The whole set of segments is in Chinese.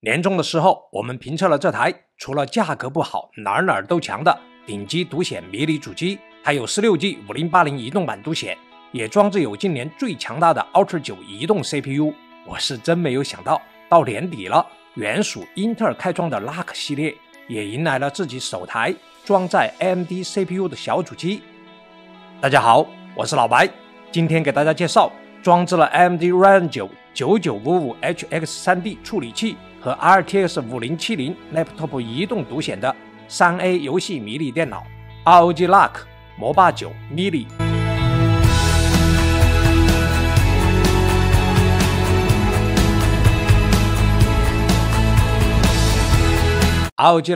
年终的时候，我们评测了这台除了价格不好，哪儿哪儿都强的顶级独显迷你主机，还有 16G 5080移动版独显，也装置有今年最强大的 Ultra9 移动 CPU。我是真没有想到，到年底了，原属英特尔开装的 Lark 系列，也迎来了自己首台装在 AMD CPU 的小主机。大家好，我是老白，今天给大家介绍装置了 AMD Ryzen 9 9955HX 3D 处理器。和 RTX 5070 Laptop 移动独显的三 A 游戏迷你电脑，ROG l o c k 魔霸九 Mini，ROG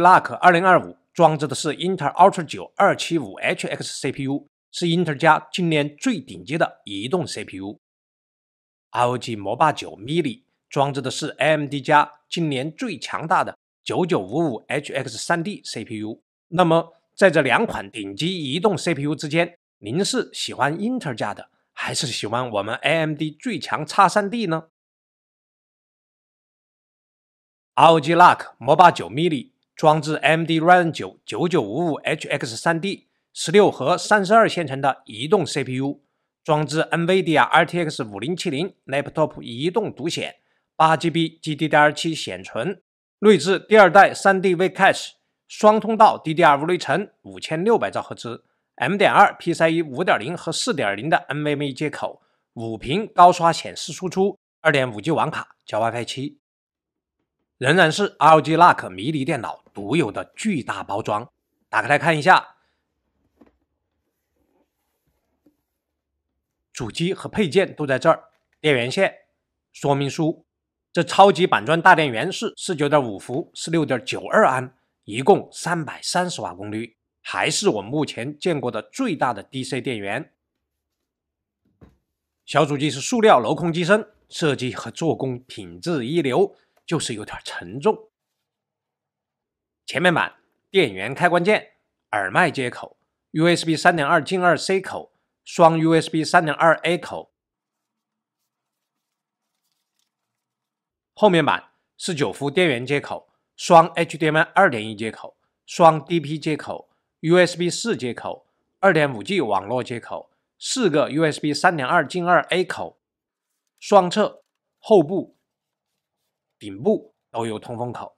l o c k 2025装置的是 Intel Ultra 九二七五 HX CPU，是 i n t e 家今年最顶级的移动 CPU，ROG 魔霸九 Mini。装置的是 AMD 家今年最强大的九九五五 HX 三 D CPU。那么，在这两款顶级移动 CPU 之间，您是喜欢 i n t e 家的，还是喜欢我们 AMD 最强叉三 D 呢？ROG Luck 魔霸九 Mini 装置 AMD Ryzen 九九九五五 HX 三 D 十六核三十二线程的移动 CPU，装置 NVIDIA RTX 五零七零 Laptop 移动独显。8GB GDDR7 显存，内置第二代 3D V c a c h 双通道 DDR 内存，五千六百兆赫兹，M. 点二、PCIe 五点零和四点零的 NVMe 接口，五屏高刷显示输出，二点五 G 网卡加 WiFi 七，仍然是 LG Luck 迷你电脑独有的巨大包装。打开来看一下，主机和配件都在这儿，电源线，说明书。这超级板砖大电源是四九点五伏，是六点九二安，一共三百三十瓦功率，还是我目前见过的最大的 DC 电源。小主机是塑料镂空机身，设计和做工品质一流，就是有点沉重。前面板电源开关键、耳麦接口、USB 三点二进二 C 口、双 USB 三点二 A 口。后面板是九伏电源接口、双 HDMI 二点一接口、双 DP 接口、USB 四接口、二点五 G 网络接口、四个 USB 三点二进二 A 口，双侧后部、顶部都有通风口。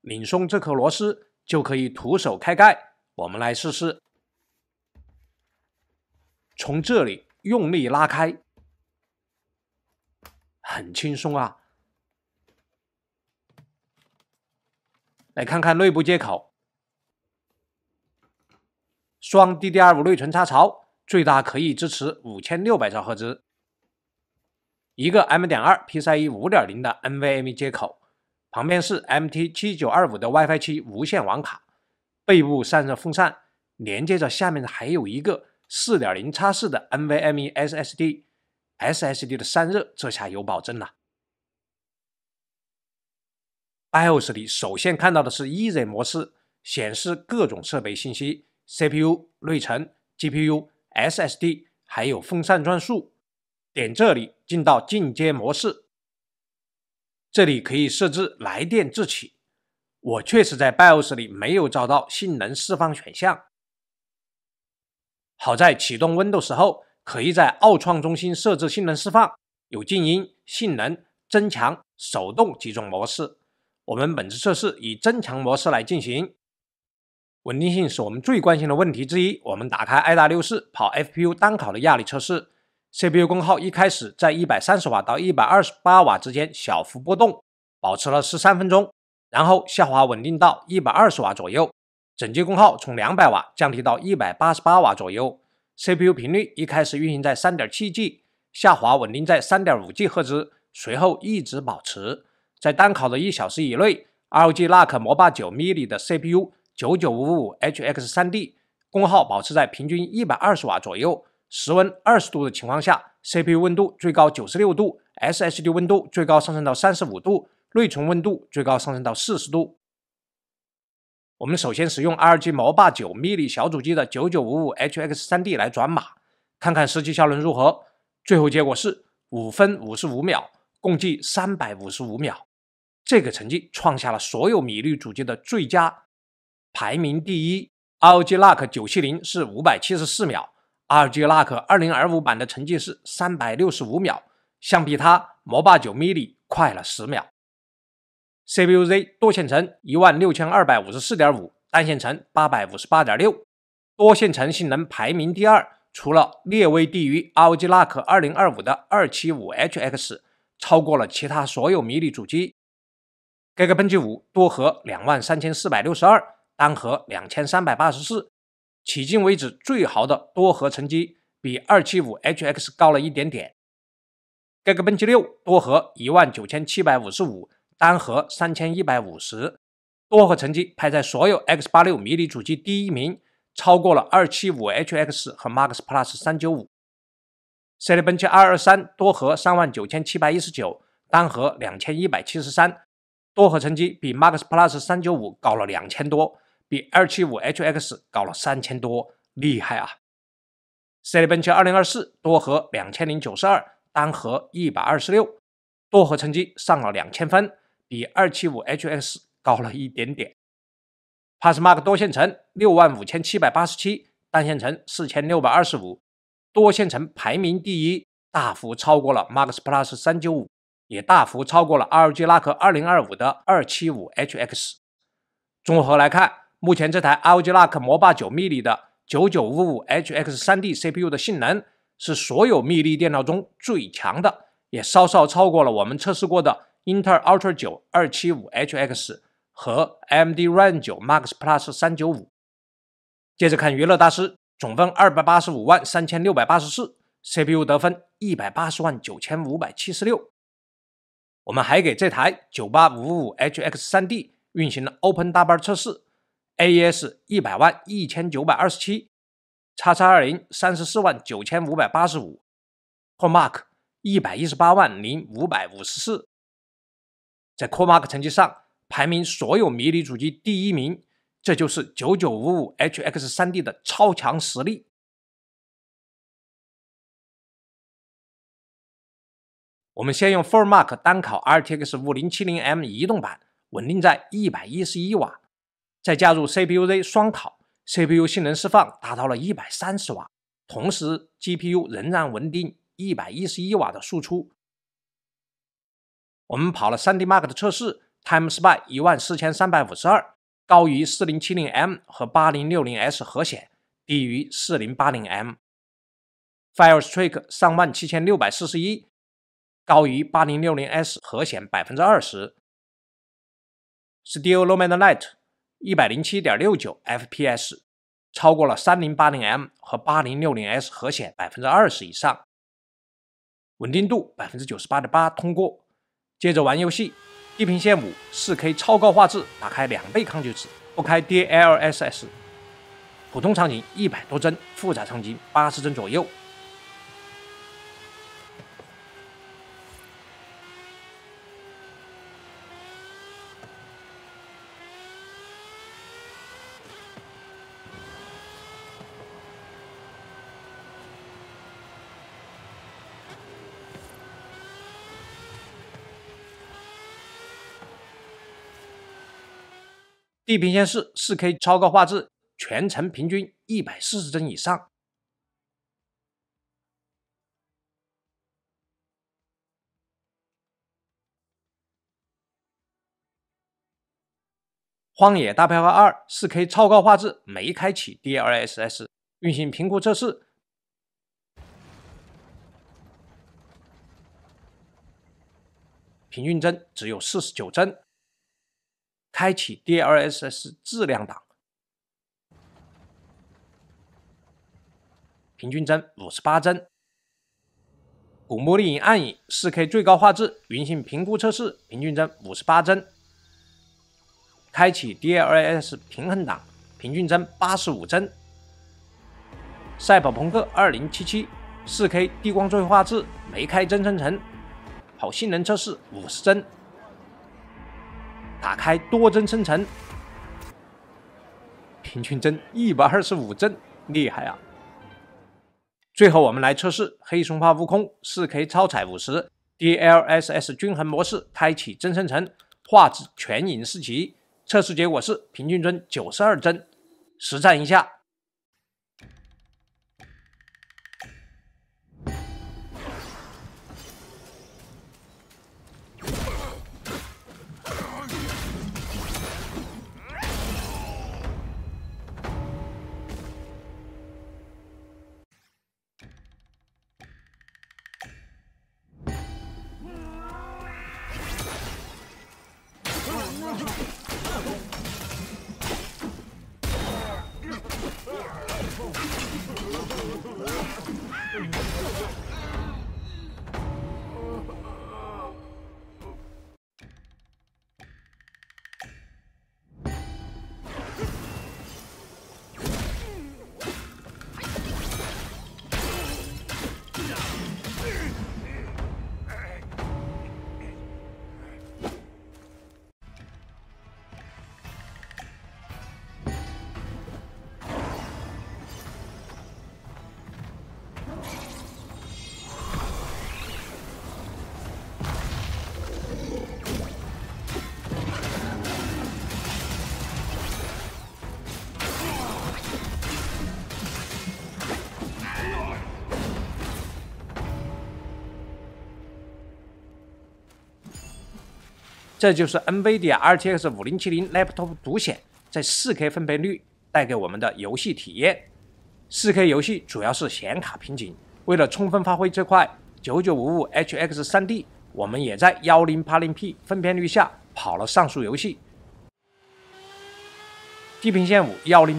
拧松这颗螺丝就可以徒手开盖，我们来试试，从这里用力拉开。很轻松啊！来看看内部接口，双 DDR 五内存插槽，最大可以支持五千六百兆赫兹。一个 M 点二 PCIe 五点零的 NVMe 接口，旁边是 MT 七九二五的 WiFi 七无线网卡，背部散热风扇连接着下面的还有一个四点零插式的 NVMe SSD。SSD 的散热，这下有保证了。BIOS 里首先看到的是 Easy 模式，显示各种设备信息：CPU、内存、GPU、SSD，还有风扇转速。点这里进到进阶模式，这里可以设置来电自启。我确实在 BIOS 里没有找到性能释放选项。好在启动 Windows 后。可以在奥创中心设置性能释放，有静音、性能增强、手动几种模式。我们本次测试以增强模式来进行。稳定性是我们最关心的问题之一。我们打开爱达六四跑 FPU 单考的压力测试，CPU 功耗一开始在一百三十瓦到一百二十八瓦之间小幅波动，保持了十三分钟，然后下滑稳定到一百二十瓦左右，整机功耗从两百瓦降低到一百八十八瓦左右。CPU 频率一开始运行在 3.7G，下滑稳定在 3.5G 赫兹，随后一直保持。在单考的一小时以内，ROG n o k 魔霸九 Mini 的 CPU 99555HX3D 功耗保持在平均120瓦左右，室温20度的情况下，CPU 温度最高96度，SSD 温度最高上升到35度，内存温度最高上升到40度。我们首先使用 r g 魔霸九 Mini 小主机的九九五五 HX 三 D 来转码，看看实际效能如何。最后结果是五分五十五秒，共计三百五十五秒。这个成绩创下了所有米粒主机的最佳，排名第一。r o g Luck 九七零是五百七十四秒 g Luck 二零二五版的成绩是三百六十五秒，相比它魔霸9 Mini 快了十秒。CPUZ 多线程一万六千二百五十四点五，单线程八百五十八点六，多线程性能排名第二，除了略微低于 Rog Luck 二零二五的二七五 HX，超过了其他所有迷你主机。g e g a b e n c h 五多核两万三千四百六十二，单核两千三百八十四，迄今为止最好的多核成绩，比二七五 HX 高了一点点。g e g a b e n c h 六多核一万九千七百五十五。单核三千一百五十，多核成绩排在所有 X 八六迷你主机第一名，超过了二七五 HX 和 MaxPlus 三九五。c i l e b e n c h R 二三多核三万九千七百一十九，单核两千一百七十三，多核成绩比 MaxPlus 三九五高了两千多，比二七五 HX 高了三千多，厉害啊 c i l e b e n c h 二零二四多核两千零九十二，单核一百二十六，多核成绩上了两千分。比二七五 HX 高了一点点。PassMark 多线程六万五千七百八十七，单线程四千六百二十五，多线程排名第一，大幅超过了 MaxPlus 三九五，也大幅超过了 r o g l c k 二零二五的二七五 HX。综合来看，目前这台 r o g l c k 魔霸九 Mini 的九九五五 HX 三 D CPU 的性能是所有 Mini 电脑中最强的，也稍稍超过了我们测试过的。英特尔 Ultra 九二七五 HX 和 AMD Ryzen 九 Max Plus 三九五。接着看娱乐大师，总分二百八十五万三千六百八十四，CPU 得分一百八十万九千五百七十六。我们还给这台九八五五 HX 三 D 运行了 OpenW 测试，AES 一百万一千九百二十七，叉叉二零三十四万九千五百八十五 p r o Mark 一百一十八万零五百五十四。在 CoreMark 成绩上排名所有迷你主机第一名，这就是九九五五 HX 三 D 的超强实力。我们先用 ForMark 单考 RTX 5070M 移动版，稳定在一百一十一瓦，再加入 CPU-Z 双烤 c p u 性能释放达到了一百三十瓦，同时 GPU 仍然稳定一百一十一瓦的输出。我们跑了三 d Mark 的测试，Time Spy 一万四千三百五十二，高于四零七零 m 和八零六零 s 核显，低于四零八零 m Fire Strike 三万七千六百四十一，高于八零六零 s 核显百分之二十。s t e l l a No Man's Light 一百零七点六九 FPS，超过了三零八零 m 和八零六零 s 核显百分之二十以上。稳定度百分之九十八点八通过。接着玩游戏，地平线五四 K 超高画质，打开两倍抗锯齿，不开 DLSS，普通场景一百多帧，复杂场景八十帧左右。地平线四四 K 超高画质，全程平均一百四十帧以上。荒野大镖客二四 K 超高画质，没开启 DLSS，运行评估测试，平均帧只有四十九帧。开启 DLSS 质量档，平均帧五十八帧。古墓丽影暗影 4K 最高画质，云形评估测试，平均帧五十八帧。开启 DLSS 平衡档，平均帧八十五帧。赛博朋克二零七七 4K 低光追画质，没开帧生成，跑性能测试五十帧。打开多帧生成，平均帧一百二十五帧，厉害啊！最后我们来测试黑松花悟空四 K 超彩五十 DLSS 均衡模式，开启帧生成，画质全影视级。测试结果是平均帧九十二帧，实战一下。这就是 NVIDIA RTX 5070 Laptop 独显在 4K 分辨率带给我们的游戏体验。4K 游戏主要是显卡瓶颈，为了充分发挥这块 9955HX 3D，我们也在 1080P 分辨率下跑了上述游戏《地平线5》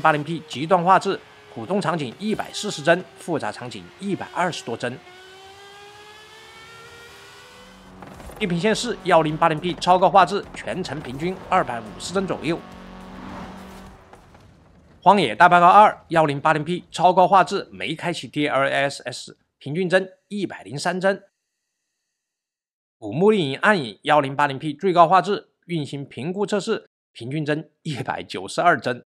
1080P 极端画质，普通场景一百四十帧，复杂场景一百二十多帧。地平线四幺零八零 P 超高画质，全程平均二百五十帧左右。荒野大镖客二幺零八零 P 超高画质，没开启 DLSS，平均帧一百零三帧。古墓丽影暗影幺零八零 P 最高画质，运行评估测试，平均帧一百九十二帧。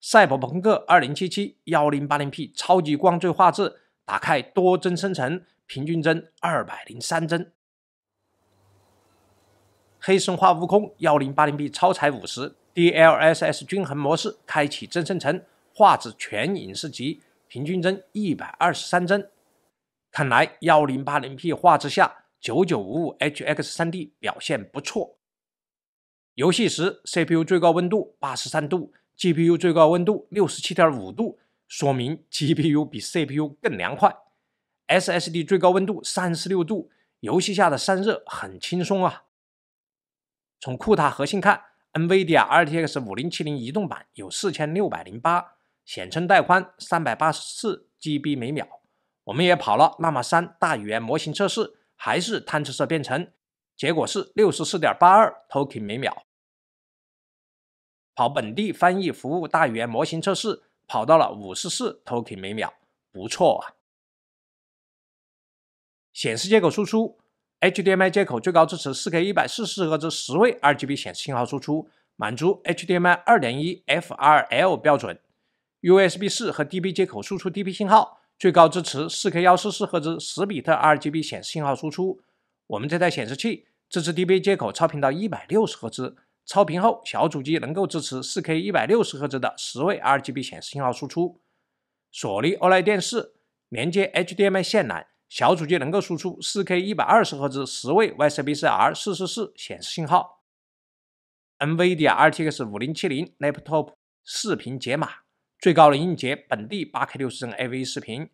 赛博朋克二零七七幺零八零 P 超级光追画质，打开多帧生成，平均帧二百零三帧。黑神话悟空幺零八零 P 超采五十 D L S S 均衡模式开启增生层画质全影视级平均帧一百二十三帧。看来幺零八零 P 画质下九九五五 H X 三 D 表现不错。游戏时 C P U 最高温度八十三度 G P U 最高温度六十七点五度，说明 G P U 比 C P U 更凉快。S S D 最高温度三十六度，游戏下的散热很轻松啊。从库塔核心看，NVIDIA RTX 5070移动版有4608显存带宽，384GB 每秒。我们也跑了，那么三大语言模型测试还是贪吃蛇编程，结果是64.82 token 每秒。跑本地翻译服务大语言模型测试，跑到了54 token 每秒，不错啊。显示接口输出。HDMI 接口最高支持 4K 144赫兹十位 RGB 显示信号输出，满足 HDMI 2.1 FRL 标准。USB 四和 d b 接口输出 d b 信号，最高支持 4K 144赫兹十比特 RGB 显示信号输出。我们这台显示器支持 d b 接口超频到160赫兹，超频后小主机能够支持 4K 160赫兹的十位 RGB 显示信号输出。索尼 OLED 电视连接 HDMI 线缆。小主机能够输出四 K 一百二十赫兹十位 YCbCr 四四四显示信号，NVIDIA RTX 五零七零 Laptop 视频解码最高能解本地八 K 六十帧 AV 视频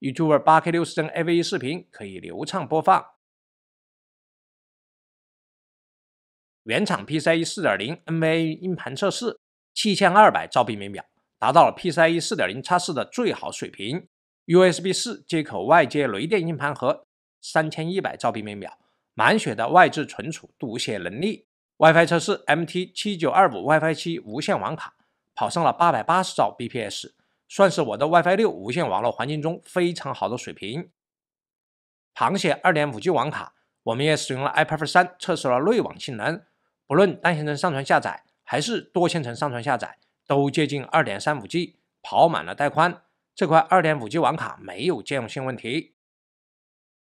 ，YouTube 八 K 六十帧 AV 视频可以流畅播放，原厂 PCI 四点零 NV 硬盘测试七千二百兆 b 每秒。达到了 PCIe 4.0 x4 的最好水平，USB 4接口外接雷电硬盘和三千一百兆 b 每秒满血的外置存储读写能力。WiFi 测试，MT 七九二五 WiFi 七无线网卡跑上了八百八十兆 bps，算是我的 WiFi 六无线网络环境中非常好的水平。螃蟹二点五 G 网卡，我们也使用了 iPerf 三测试了内网性能，不论单线程上传下载还是多线程上传下载。都接近二点三五 G，跑满了带宽。这块二点五 G 网卡没有兼容性问题。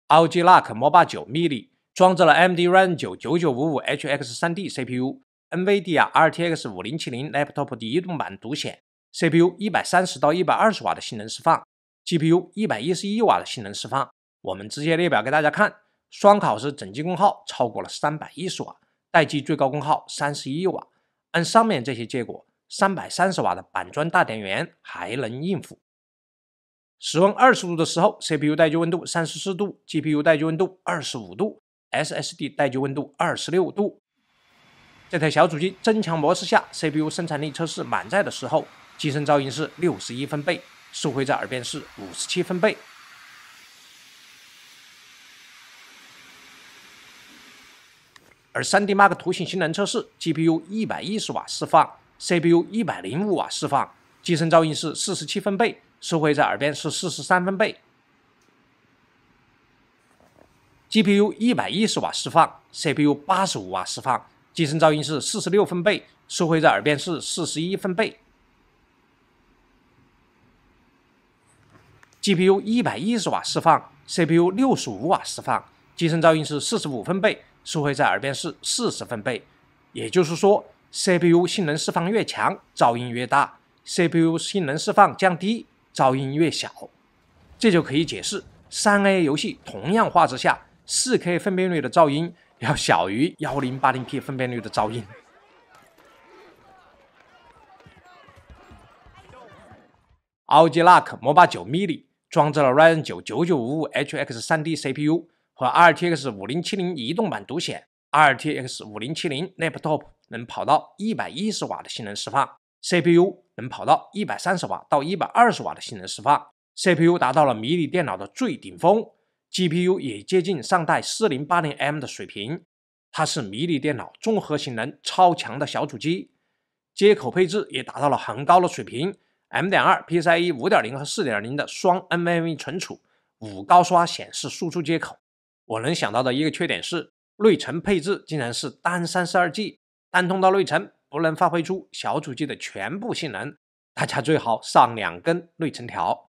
LG l o c Mobile 9 Mini 装置了 AMD Ryzen 9 9955HX 三 D CPU，NVIDIA RTX 5070 Laptop 移动版独显。CPU 一百三十到一百二十瓦的性能释放，GPU 一百一十一瓦的性能释放。我们直接列表给大家看，双烤是整机功耗超过了三百一十瓦，待机最高功耗三十一瓦。按上面这些结果。三百三十瓦的板砖大电源还能应付。室温二十度的时候，CPU 待机温度三十四度，GPU 待机温度二十五度，SSD 待机温度二十六度。这台小主机增强模式下，CPU 生产力测试满载的时候，机身噪音是六十一分贝，竖回在耳边是五十七分贝。而 3D Mark 图形性能测试，GPU 一百一十瓦释放。CPU 一百零五瓦释放，机身噪音是四十七分贝，收会在耳边是四十三分贝。GPU 一百一十瓦释放，CPU 八十五瓦释放，机身噪音是四十六分贝，收会在耳边是四十一分贝。GPU 一百一十瓦释放，CPU 六十五瓦释放，机身噪音是四十五分贝，收会在耳边是四十分贝。也就是说。CPU 性能释放越强，噪音越大；CPU 性能释放降低，噪音越小。这就可以解释：三 A 游戏同样画质下，四 K 分辨率的噪音要小于幺零八零 P 分辨率的噪音。a u g l o c 魔八九 Mini 装置了 Ryzen 九九九五五 HX 三 D CPU 和 RTX 五零七零移动版独显，RTX 五零七零 Laptop。能跑到一百一十瓦的性能释放，CPU 能跑到一百三十瓦到一百二十瓦的性能释放，CPU 达到了迷你电脑的最顶峰，GPU 也接近上代四零八零 M 的水平，它是迷你电脑综合性能超强的小主机，接口配置也达到了很高的水平，M 点二、PCIe 五点零和四点零的双 NVMe 存储，五高刷显示输出接口。我能想到的一个缺点是内存配置竟然是单三十二 G。单通道内存不能发挥出小主机的全部性能，大家最好上两根内存条。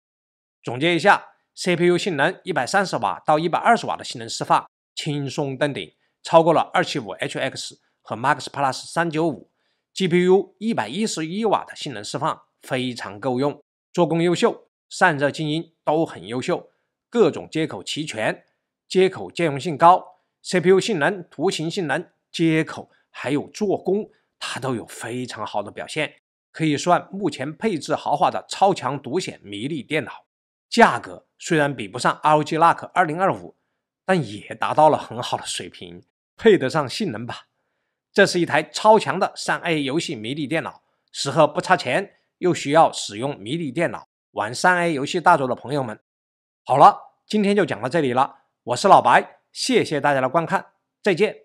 总结一下，CPU 性能一百三十瓦到一百二十瓦的性能释放轻松登顶，超过了二七五 HX 和 Max Plus 三九五。GPU 一百一十一瓦的性能释放非常够用，做工优秀，散热静音都很优秀，各种接口齐全，接口兼容性高。CPU 性能、图形性能、接口。还有做工，它都有非常好的表现，可以算目前配置豪华的超强独显迷你电脑。价格虽然比不上 ROG l u c k 二零二五，但也达到了很好的水平，配得上性能吧。这是一台超强的三 A 游戏迷你电脑，适合不差钱又需要使用迷你电脑玩三 A 游戏大作的朋友们。好了，今天就讲到这里了，我是老白，谢谢大家的观看，再见。